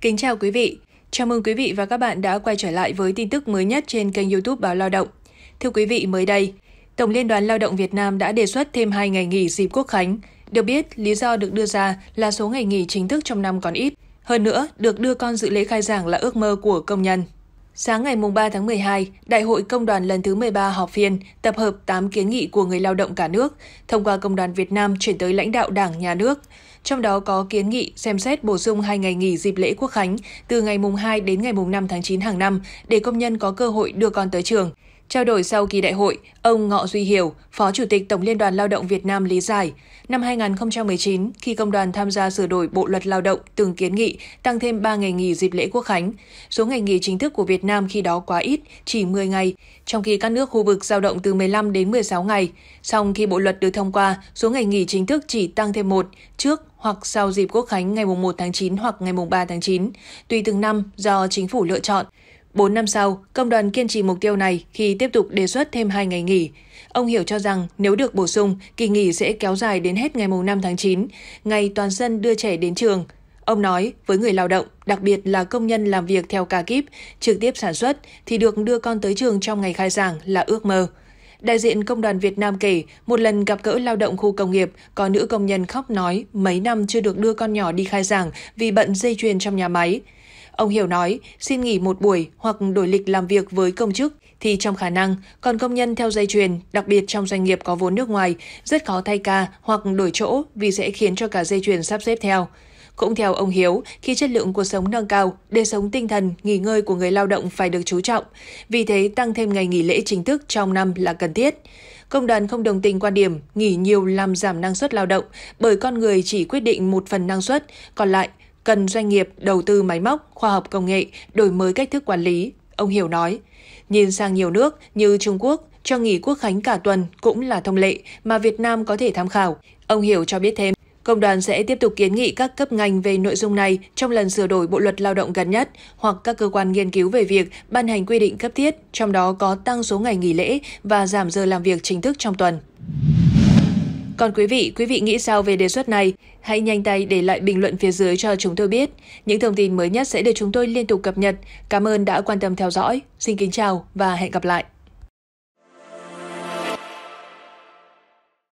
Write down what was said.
Kính chào quý vị. Chào mừng quý vị và các bạn đã quay trở lại với tin tức mới nhất trên kênh YouTube Báo Lao động. Thưa quý vị, mới đây, Tổng Liên đoàn Lao động Việt Nam đã đề xuất thêm 2 ngày nghỉ dịp Quốc khánh. Được biết, lý do được đưa ra là số ngày nghỉ chính thức trong năm còn ít. Hơn nữa, được đưa con dự lễ khai giảng là ước mơ của công nhân. Sáng ngày 3 tháng 12, Đại hội Công đoàn lần thứ 13 họp phiên tập hợp 8 kiến nghị của người lao động cả nước, thông qua Công đoàn Việt Nam chuyển tới lãnh đạo Đảng, Nhà nước. Trong đó có kiến nghị xem xét bổ sung hai ngày nghỉ dịp lễ Quốc Khánh từ ngày mùng 2 đến ngày mùng 5 tháng 9 hàng năm để công nhân có cơ hội đưa con tới trường. Trao đổi sau kỳ đại hội, ông Ngọ Duy Hiểu, Phó Chủ tịch Tổng Liên đoàn Lao động Việt Nam lý giải, năm 2019, khi công đoàn tham gia sửa đổi Bộ Luật Lao động từng kiến nghị tăng thêm 3 ngày nghỉ dịp lễ quốc khánh. Số ngày nghỉ chính thức của Việt Nam khi đó quá ít, chỉ 10 ngày, trong khi các nước khu vực giao động từ 15 đến 16 ngày. Song khi Bộ Luật được thông qua, số ngày nghỉ chính thức chỉ tăng thêm một trước hoặc sau dịp quốc khánh ngày 1 tháng 9 hoặc ngày 3 tháng 9, tùy từng năm do chính phủ lựa chọn. 4 năm sau, công đoàn kiên trì mục tiêu này khi tiếp tục đề xuất thêm 2 ngày nghỉ. Ông Hiểu cho rằng nếu được bổ sung, kỳ nghỉ sẽ kéo dài đến hết ngày 5 tháng 9, ngày toàn dân đưa trẻ đến trường. Ông nói, với người lao động, đặc biệt là công nhân làm việc theo ca kíp, trực tiếp sản xuất, thì được đưa con tới trường trong ngày khai giảng là ước mơ. Đại diện Công đoàn Việt Nam kể, một lần gặp gỡ lao động khu công nghiệp, có nữ công nhân khóc nói mấy năm chưa được đưa con nhỏ đi khai giảng vì bận dây chuyền trong nhà máy. Ông Hiểu nói, xin nghỉ một buổi hoặc đổi lịch làm việc với công chức thì trong khả năng, còn công nhân theo dây chuyền, đặc biệt trong doanh nghiệp có vốn nước ngoài, rất khó thay ca hoặc đổi chỗ vì sẽ khiến cho cả dây chuyền sắp xếp theo. Cũng theo ông Hiếu, khi chất lượng cuộc sống nâng cao, đời sống tinh thần, nghỉ ngơi của người lao động phải được chú trọng. Vì thế, tăng thêm ngày nghỉ lễ chính thức trong năm là cần thiết. Công đoàn không đồng tình quan điểm nghỉ nhiều làm giảm năng suất lao động bởi con người chỉ quyết định một phần năng suất, còn lại cần doanh nghiệp đầu tư máy móc, khoa học công nghệ, đổi mới cách thức quản lý, ông Hiểu nói. Nhìn sang nhiều nước như Trung Quốc, cho nghỉ quốc khánh cả tuần cũng là thông lệ mà Việt Nam có thể tham khảo. Ông Hiểu cho biết thêm, công đoàn sẽ tiếp tục kiến nghị các cấp ngành về nội dung này trong lần sửa đổi Bộ luật Lao động gần nhất hoặc các cơ quan nghiên cứu về việc ban hành quy định cấp thiết, trong đó có tăng số ngày nghỉ lễ và giảm giờ làm việc chính thức trong tuần. Còn quý vị, quý vị nghĩ sao về đề xuất này? Hãy nhanh tay để lại bình luận phía dưới cho chúng tôi biết. Những thông tin mới nhất sẽ được chúng tôi liên tục cập nhật. Cảm ơn đã quan tâm theo dõi. Xin kính chào và hẹn gặp lại.